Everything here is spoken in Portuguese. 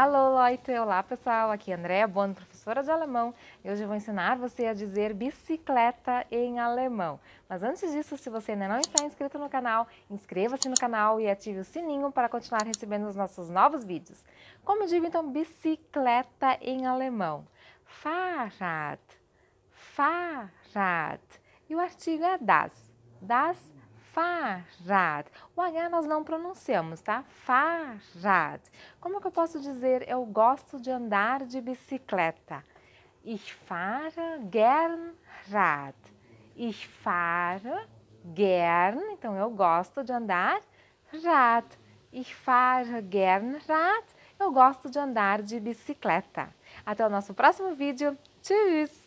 Hallo Leute, olá pessoal, aqui é Andréa Bono, professora de alemão, e hoje eu vou ensinar você a dizer bicicleta em alemão. Mas antes disso, se você ainda não está inscrito no canal, inscreva-se no canal e ative o sininho para continuar recebendo os nossos novos vídeos. Como digo então bicicleta em alemão? Fahrrad, Fahrrad. E o artigo é das, das Farrad. O H nós não pronunciamos, tá? Farrad. Como que eu posso dizer eu gosto de andar de bicicleta? Ich fahre gern Rad. Ich fahre gern, então eu gosto de andar Rad. Ich fahre gern Rad. Eu gosto de andar de bicicleta. Até o nosso próximo vídeo. Tschüss!